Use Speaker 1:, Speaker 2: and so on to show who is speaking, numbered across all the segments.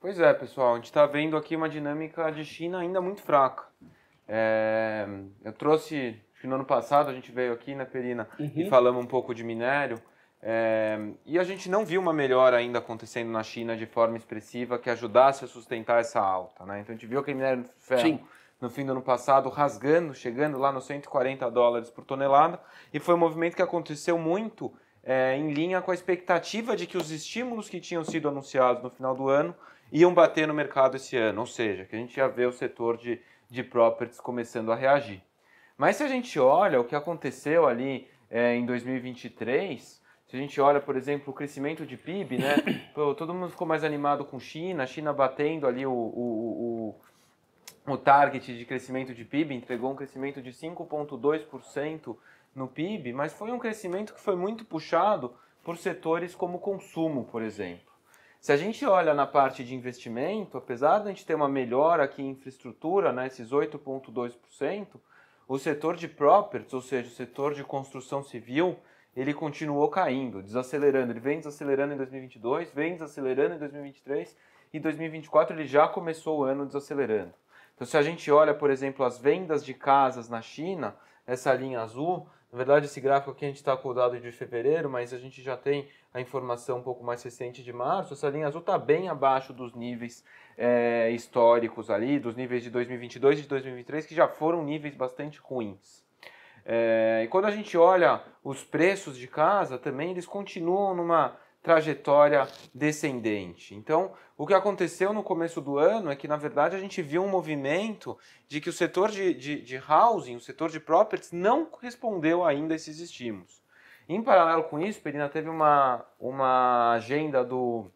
Speaker 1: Pois é, pessoal, a gente está vendo aqui uma dinâmica de China ainda muito fraca. É, eu trouxe, acho que no ano passado a gente veio aqui, na né, Perina, uhum. e falamos um pouco de minério. É, e a gente não viu uma melhora ainda acontecendo na China de forma expressiva que ajudasse a sustentar essa alta. Né? Então a gente viu aquele minério de ferro Sim. no fim do ano passado rasgando, chegando lá nos 140 dólares por tonelada, e foi um movimento que aconteceu muito é, em linha com a expectativa de que os estímulos que tinham sido anunciados no final do ano iam bater no mercado esse ano, ou seja, que a gente ia ver o setor de, de properties começando a reagir. Mas se a gente olha o que aconteceu ali é, em 2023, se a gente olha, por exemplo, o crescimento de PIB, né? Pô, todo mundo ficou mais animado com China, China batendo ali o, o, o, o target de crescimento de PIB, entregou um crescimento de 5,2% no PIB, mas foi um crescimento que foi muito puxado por setores como consumo, por exemplo. Se a gente olha na parte de investimento, apesar de a gente ter uma melhora aqui em infraestrutura, né, esses 8,2%, o setor de properties, ou seja, o setor de construção civil, ele continuou caindo, desacelerando. Ele vem desacelerando em 2022, vem desacelerando em 2023 e 2024 ele já começou o ano desacelerando. Então, se a gente olha, por exemplo, as vendas de casas na China, essa linha azul, na verdade, esse gráfico aqui a gente está com o dado de fevereiro, mas a gente já tem a informação um pouco mais recente de março. Essa linha azul está bem abaixo dos níveis é, históricos ali, dos níveis de 2022 e de 2023, que já foram níveis bastante ruins. É, e quando a gente olha os preços de casa, também eles continuam numa trajetória descendente. Então, o que aconteceu no começo do ano é que, na verdade, a gente viu um movimento de que o setor de, de, de housing, o setor de properties, não respondeu ainda a esses estímulos. Em paralelo com isso, Perina teve uma, uma agenda do,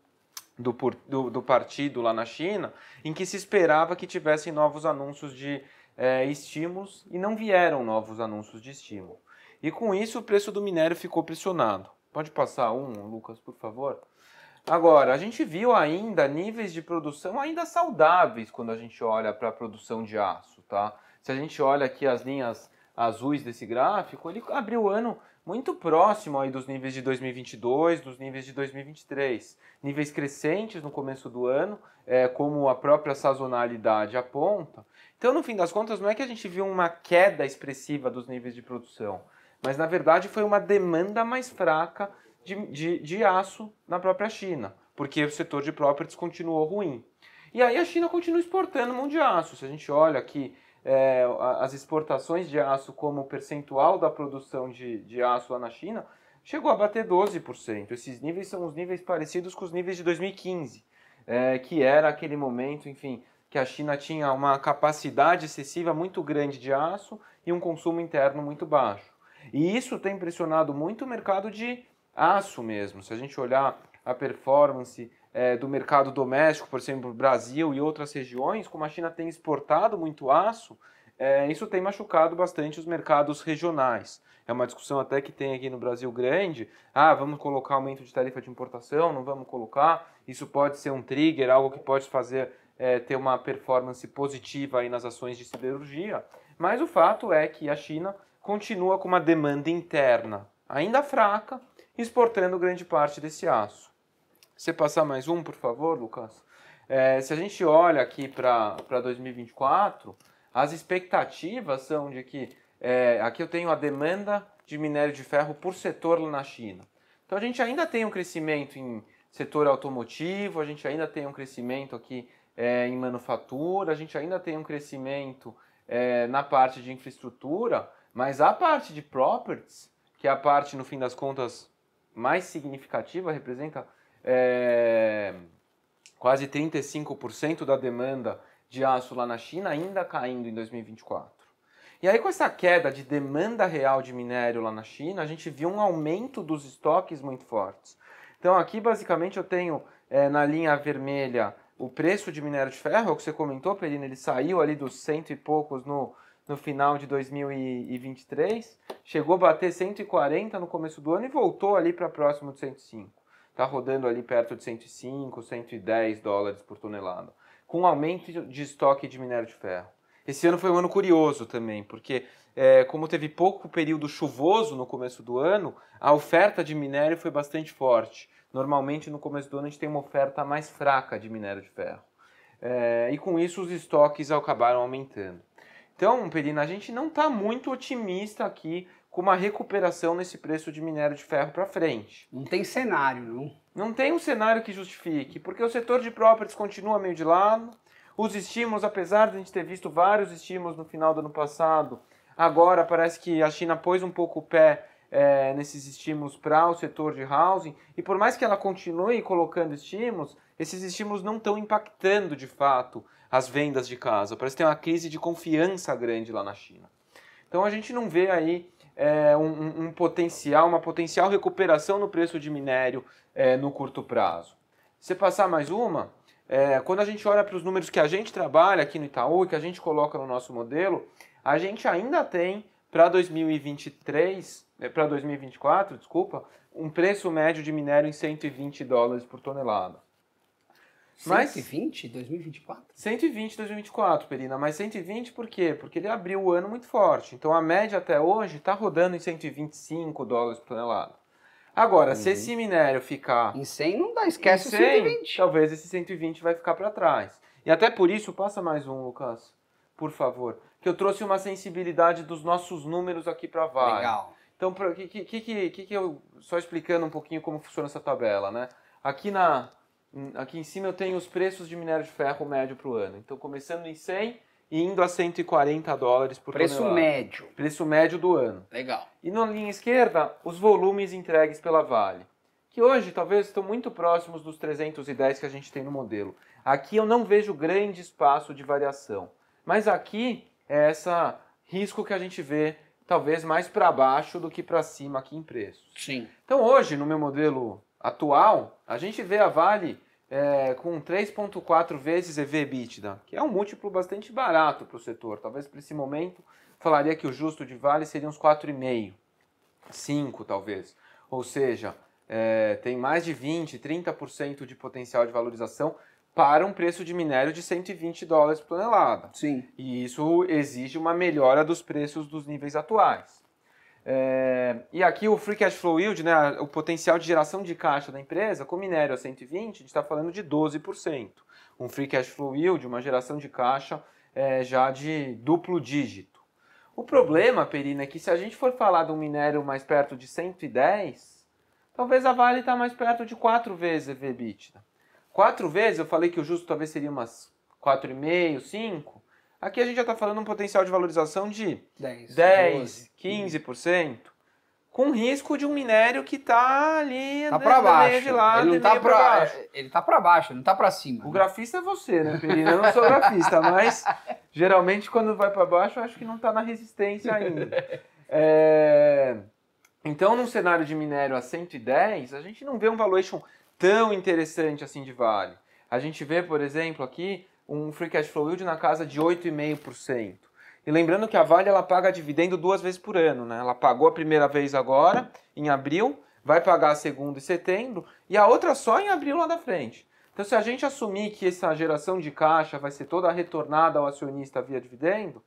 Speaker 1: do, do, do, partido lá na China em que se esperava que tivessem novos anúncios de é, estímulos e não vieram novos anúncios de estímulo. E com isso, o preço do minério ficou pressionado. Pode passar um, Lucas, por favor? Agora, a gente viu ainda níveis de produção ainda saudáveis quando a gente olha para a produção de aço, tá? Se a gente olha aqui as linhas azuis desse gráfico, ele abriu o ano muito próximo aí dos níveis de 2022, dos níveis de 2023. Níveis crescentes no começo do ano, é, como a própria sazonalidade aponta. Então, no fim das contas, não é que a gente viu uma queda expressiva dos níveis de produção, mas na verdade foi uma demanda mais fraca de, de, de aço na própria China, porque o setor de properties continuou ruim. E aí a China continua exportando mão de aço. Se a gente olha aqui é, as exportações de aço como percentual da produção de, de aço lá na China, chegou a bater 12%. Esses níveis são os níveis parecidos com os níveis de 2015, é, que era aquele momento, enfim, que a China tinha uma capacidade excessiva muito grande de aço e um consumo interno muito baixo. E isso tem pressionado muito o mercado de aço mesmo. Se a gente olhar a performance é, do mercado doméstico, por exemplo, Brasil e outras regiões, como a China tem exportado muito aço, é, isso tem machucado bastante os mercados regionais. É uma discussão até que tem aqui no Brasil grande. Ah, vamos colocar aumento de tarifa de importação? Não vamos colocar? Isso pode ser um trigger, algo que pode fazer é, ter uma performance positiva aí nas ações de siderurgia. Mas o fato é que a China continua com uma demanda interna ainda fraca, exportando grande parte desse aço. Você passar mais um, por favor, Lucas? É, se a gente olha aqui para 2024, as expectativas são de que é, aqui eu tenho a demanda de minério de ferro por setor lá na China. Então a gente ainda tem um crescimento em setor automotivo, a gente ainda tem um crescimento aqui é, em manufatura, a gente ainda tem um crescimento é, na parte de infraestrutura, mas a parte de properties, que é a parte, no fim das contas, mais significativa, representa é, quase 35% da demanda de aço lá na China, ainda caindo em 2024. E aí, com essa queda de demanda real de minério lá na China, a gente viu um aumento dos estoques muito fortes. Então, aqui, basicamente, eu tenho é, na linha vermelha o preço de minério de ferro, é o que você comentou, Perina, ele saiu ali dos cento e poucos no no final de 2023, chegou a bater 140 no começo do ano e voltou ali para próximo de 105. Está rodando ali perto de 105, 110 dólares por tonelada, com aumento de estoque de minério de ferro. Esse ano foi um ano curioso também, porque é, como teve pouco período chuvoso no começo do ano, a oferta de minério foi bastante forte. Normalmente no começo do ano a gente tem uma oferta mais fraca de minério de ferro. É, e com isso os estoques acabaram aumentando. Então, Perina, a gente não está muito otimista aqui com uma recuperação nesse preço de minério de ferro para frente. Não tem cenário, não. Não tem um cenário que justifique, porque o setor de properties continua meio de lado. Os estímulos, apesar de a gente ter visto vários estímulos no final do ano passado, agora parece que a China pôs um pouco o pé é, nesses estímulos para o setor de housing. E por mais que ela continue colocando estímulos, esses estímulos não estão impactando de fato as vendas de casa. Parece que tem uma crise de confiança grande lá na China. Então a gente não vê aí é, um, um, potencial, uma potencial recuperação no preço de minério é, no curto prazo. Se passar mais uma, é, quando a gente olha para os números que a gente trabalha aqui no Itaú e que a gente coloca no nosso modelo, a gente ainda tem para 2023, é, para 2024, desculpa, um preço médio de minério em 120 dólares por tonelada. Right? 120, 2024? 120, 2024, Perina. Mas 120 por quê? Porque ele abriu o ano muito forte. Então a média até hoje está rodando em 125 dólares por tonelada. Agora, uhum. se esse minério ficar. Em 100 não
Speaker 2: dá, esquece 100, 120.
Speaker 1: Talvez esse 120 vai ficar para trás. E até por isso, passa mais um, Lucas, por favor. Que eu trouxe uma sensibilidade dos nossos números aqui para Vale. Legal. Então, o que, que, que, que eu. Só explicando um pouquinho como funciona essa tabela, né? Aqui na Hum, aqui em cima eu tenho os preços de minério de ferro médio para o ano. Então, começando em 100 e indo a 140 dólares por Preço tonelada. médio. Preço médio do ano. Legal. E na linha esquerda, os volumes entregues pela Vale, que hoje talvez estão muito próximos dos 310 que a gente tem no modelo. Aqui eu não vejo grande espaço de variação. Mas aqui é esse risco que a gente vê talvez mais para baixo do que para cima aqui em preço. Sim. Então hoje, no meu modelo atual, a gente vê a Vale é, com 3,4 vezes EV EBITDA, que é um múltiplo bastante barato para o setor. Talvez para esse momento falaria que o justo de vale seria uns 4,5, 5 talvez. Ou seja, é, tem mais de 20, 30% de potencial de valorização para um preço de minério de 120 dólares por tonelada. Sim. E isso exige uma melhora dos preços dos níveis atuais. É, e aqui o free cash flow yield, né, o potencial de geração de caixa da empresa, com minério a 120, a gente está falando de 12%. Um free cash flow yield, uma geração de caixa é, já de duplo dígito. O problema, Perina, é que se a gente for falar de um minério mais perto de 110, talvez a Vale está mais perto de 4 vezes EV/EBITDA. 4 né? vezes, eu falei que o justo talvez seria umas 4,5, 5. Aqui a gente já está falando um potencial de valorização de 10, 10 12, 15%, com risco de um minério que está ali tá para baixo. Lado, ele está para baixo. Ele tá para baixo, não está para cima. O né? grafista é você, né, Perina? Eu não sou grafista, mas geralmente quando vai para baixo, eu acho que não está na resistência ainda. É... Então, num cenário de minério a 110, a gente não vê um valuation tão interessante assim de vale. A gente vê, por exemplo, aqui um free cash flow yield na casa de 8,5%. E lembrando que a Vale ela paga dividendo duas vezes por ano, né? Ela pagou a primeira vez agora, em abril, vai pagar a segunda em setembro e a outra só em abril lá da frente. Então, se a gente assumir que essa geração de caixa vai ser toda retornada ao acionista via dividendo,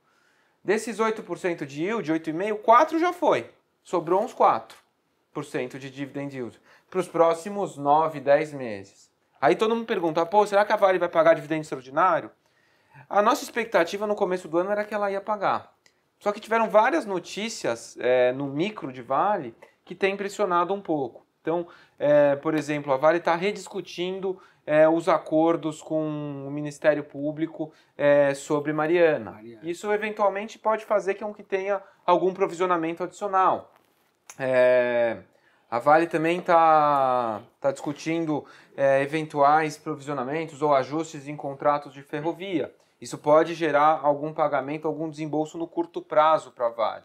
Speaker 1: desses 8% de yield, 8,5%, 4% já foi. Sobrou uns 4% de dividend yield para os próximos 9, 10 meses. Aí todo mundo pergunta, pô, será que a Vale vai pagar dividendo extraordinário? A nossa expectativa no começo do ano era que ela ia pagar. Só que tiveram várias notícias é, no micro de Vale que tem impressionado um pouco. Então, é, por exemplo, a Vale está rediscutindo é, os acordos com o Ministério Público é, sobre Mariana. Mariana. Isso eventualmente pode fazer com é que tenha algum provisionamento adicional. É, a Vale também está tá discutindo é, eventuais provisionamentos ou ajustes em contratos de ferrovia. Isso pode gerar algum pagamento, algum desembolso no curto prazo para a Vale.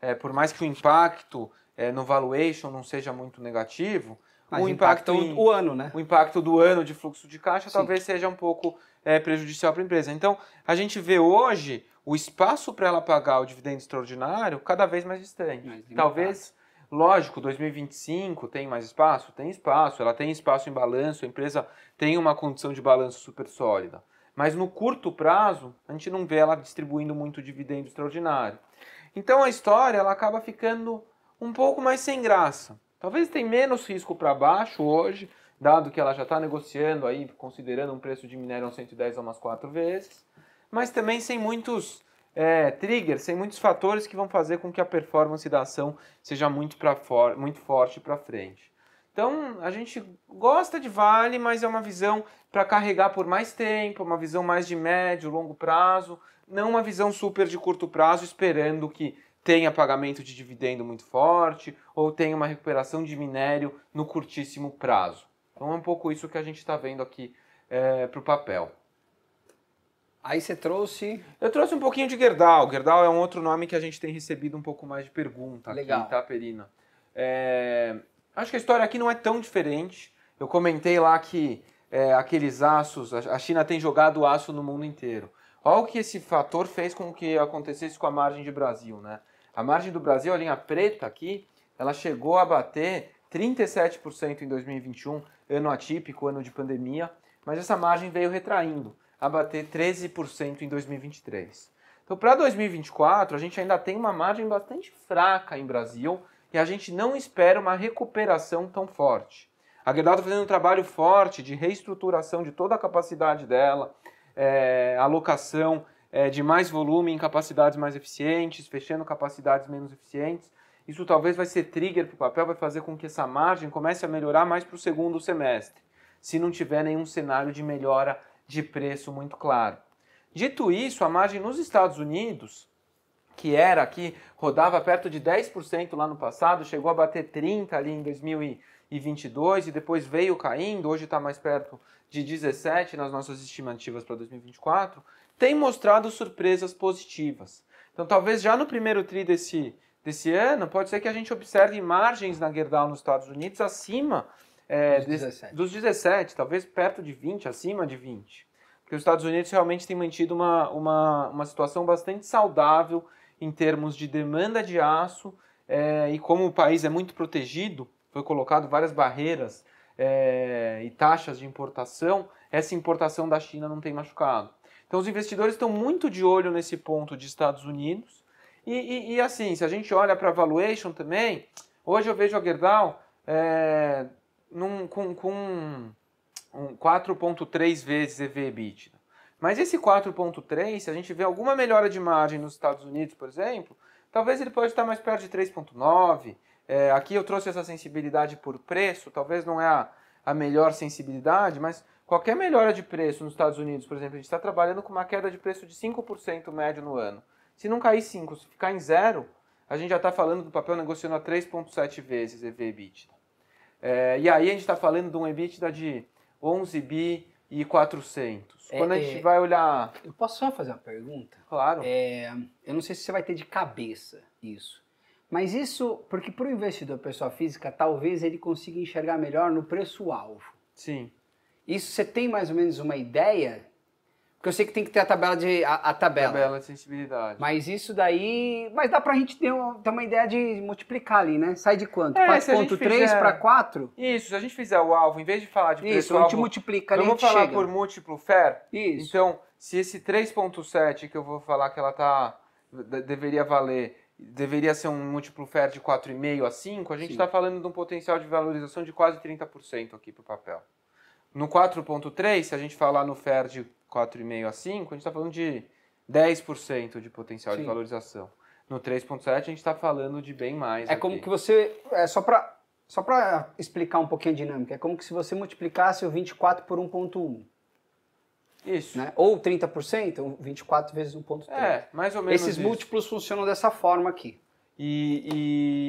Speaker 1: É, por mais que o impacto é, no valuation não seja muito negativo, Mas o impacto em, o ano, né? O impacto do ano de fluxo de caixa Sim. talvez seja um pouco é, prejudicial para a empresa. Então, a gente vê hoje o espaço para ela pagar o dividendo extraordinário cada vez mais distante. Mais Talvez Lógico, 2025 tem mais espaço? Tem espaço, ela tem espaço em balanço, a empresa tem uma condição de balanço super sólida. Mas no curto prazo, a gente não vê ela distribuindo muito dividendo extraordinário. Então a história ela acaba ficando um pouco mais sem graça. Talvez tem menos risco para baixo hoje, dado que ela já está negociando aí, considerando um preço de minério a 110 a umas quatro vezes, mas também sem muitos é, triggers, tem muitos fatores que vão fazer com que a performance da ação seja muito, for, muito forte para frente. Então, a gente gosta de Vale, mas é uma visão para carregar por mais tempo, uma visão mais de médio, longo prazo, não uma visão super de curto prazo, esperando que tenha pagamento de dividendo muito forte ou tenha uma recuperação de minério no curtíssimo prazo. Então, é um pouco isso que a gente está vendo aqui é, para o papel. Aí você trouxe. Eu trouxe um pouquinho de Gerdau. Gerdau é um outro nome que a gente tem recebido um pouco mais de pergunta Legal. aqui, tá, Perina? É... Acho que a história aqui não é tão diferente. Eu comentei lá que é, aqueles aços, a China tem jogado aço no mundo inteiro. Olha o que esse fator fez com que acontecesse com a margem de Brasil, né? A margem do Brasil, a linha preta aqui, ela chegou a bater 37% em 2021, ano atípico, ano de pandemia, mas essa margem veio retraindo a bater 13% em 2023. Então, para 2024, a gente ainda tem uma margem bastante fraca em Brasil e a gente não espera uma recuperação tão forte. A Gerdau está fazendo um trabalho forte de reestruturação de toda a capacidade dela, é, alocação é, de mais volume em capacidades mais eficientes, fechando capacidades menos eficientes. Isso talvez vai ser trigger para o papel, vai fazer com que essa margem comece a melhorar mais para o segundo semestre, se não tiver nenhum cenário de melhora de preço muito claro. Dito isso, a margem nos Estados Unidos, que era aqui rodava perto de 10% lá no passado, chegou a bater 30 ali em 2022 e depois veio caindo, hoje está mais perto de 17 nas nossas estimativas para 2024, tem mostrado surpresas positivas. Então, talvez já no primeiro tri desse, desse ano, pode ser que a gente observe margens na Gerdau nos Estados Unidos acima é, dos, 17. dos 17, talvez perto de 20, acima de 20. Porque os Estados Unidos realmente têm mantido uma, uma, uma situação bastante saudável em termos de demanda de aço é, e como o país é muito protegido, foi colocado várias barreiras é, e taxas de importação, essa importação da China não tem machucado. Então os investidores estão muito de olho nesse ponto de Estados Unidos. E, e, e assim, se a gente olha para a valuation também, hoje eu vejo a Gerdau é, num, com, com um 4,3 vezes EV/EBITDA. Mas esse 4,3, se a gente vê alguma melhora de margem nos Estados Unidos, por exemplo, talvez ele pode estar mais perto de 3,9. É, aqui eu trouxe essa sensibilidade por preço, talvez não é a, a melhor sensibilidade, mas qualquer melhora de preço nos Estados Unidos, por exemplo, a gente está trabalhando com uma queda de preço de 5% médio no ano. Se não cair 5, se ficar em zero, a gente já está falando do papel negociando a 3,7 vezes EV/EBITDA. É, e aí a gente está falando de um EBITDA de 11 bi e 400. É, Quando a gente é, vai olhar...
Speaker 2: Eu posso só fazer uma pergunta? Claro. É, eu não sei se você vai ter de cabeça isso. Mas isso, porque para o investidor pessoa física, talvez ele consiga enxergar melhor no preço-alvo. Sim. Isso você tem mais ou menos uma ideia porque eu sei que tem que ter a tabela de. A, a tabela. tabela de sensibilidade. Mas isso daí. Mas dá pra gente ter, um, ter uma ideia de multiplicar ali, né? Sai de quanto? É, 4.3 fizer... para
Speaker 1: 4? Isso, se a gente fizer o alvo, em vez de falar de preço Isso, a gente multiplica ali. Eu vou falar chega. por múltiplo fair. Isso. Então, se esse 3.7 que eu vou falar que ela tá. deveria valer. Deveria ser um múltiplo fair de 4,5 a 5, a gente está falando de um potencial de valorização de quase 30% aqui para o papel. No 4,3, se a gente falar no fair de 4,5 a 5, a gente está falando de 10% de potencial Sim. de valorização. No 3.7 a gente está falando de bem mais. É aqui. como que você. É só para só para explicar
Speaker 2: um pouquinho a dinâmica, é como que se você multiplicasse o 24 por 1.1. Isso. Né? Ou 30%, 24 vezes 1.3. É, mais ou menos. Esses isso.
Speaker 1: múltiplos funcionam dessa forma aqui. E,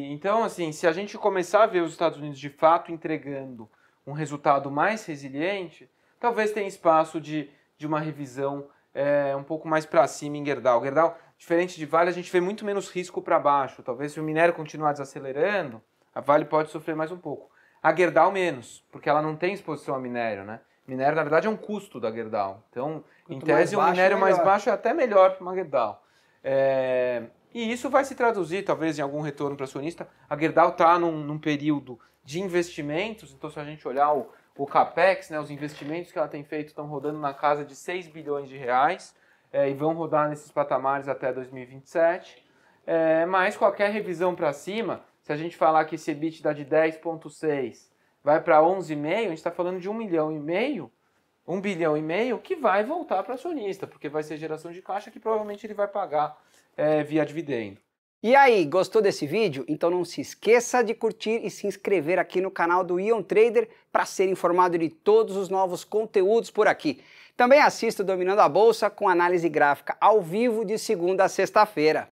Speaker 1: e, então, assim, se a gente começar a ver os Estados Unidos de fato entregando um resultado mais resiliente, talvez tenha espaço de de uma revisão é, um pouco mais para cima em Gerdau. Gerdau, diferente de Vale, a gente vê muito menos risco para baixo. Talvez se o minério continuar desacelerando, a Vale pode sofrer mais um pouco. A Gerdau menos, porque ela não tem exposição a minério, né? Minério, na verdade, é um custo da Gerdau. Então, Quanto em tese, baixo, um minério melhor. mais baixo é até melhor para uma Gerdau. É, e isso vai se traduzir, talvez, em algum retorno para acionista. A Gerdau está num, num, período de investimentos, então se a gente olhar o, o CAPEX, né, os investimentos que ela tem feito estão rodando na casa de 6 bilhões de reais é, e vão rodar nesses patamares até 2027. É, mas qualquer revisão para cima, se a gente falar que esse EBIT dá de 10,6 vai para 11,5, a gente está falando de 1 milhão e meio, 1 bilhão e meio, que vai voltar para acionista, porque vai ser geração de caixa que provavelmente ele vai pagar é, via dividendo.
Speaker 2: E aí, gostou desse vídeo? Então não se esqueça de curtir e se inscrever aqui no canal do Ion Trader para ser informado de todos os novos conteúdos por aqui. Também assista Dominando a Bolsa com análise gráfica ao vivo de segunda a sexta-feira.